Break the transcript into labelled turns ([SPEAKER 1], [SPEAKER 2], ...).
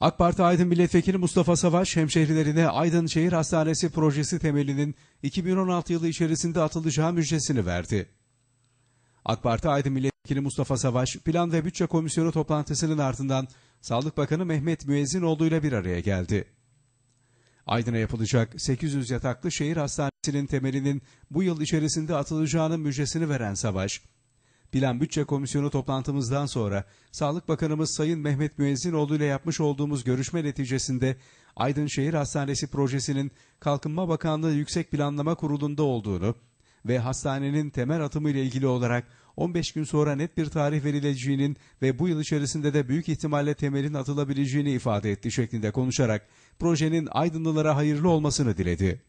[SPEAKER 1] AK Parti Aydın Milletvekili Mustafa Savaş, hemşehrilerine Aydın Şehir Hastanesi projesi temelinin 2016 yılı içerisinde atılacağı müjdesini verdi. AK Parti Aydın Milletvekili Mustafa Savaş, Plan ve Bütçe Komisyonu toplantısının ardından Sağlık Bakanı Mehmet Müezzinoğlu ile bir araya geldi. Aydın'a yapılacak 800 yataklı şehir hastanesinin temelinin bu yıl içerisinde atılacağının müjdesini veren Savaş, Plan Bütçe Komisyonu toplantımızdan sonra Sağlık Bakanımız Sayın Mehmet Müezzinoğlu ile yapmış olduğumuz görüşme neticesinde Aydın Şehir Hastanesi projesinin Kalkınma Bakanlığı Yüksek Planlama Kurulu'nda olduğunu ve hastanenin temel atımı ile ilgili olarak 15 gün sonra net bir tarih verileceğinin ve bu yıl içerisinde de büyük ihtimalle temelin atılabileceğini ifade etti şeklinde konuşarak projenin Aydınlılara hayırlı olmasını diledi.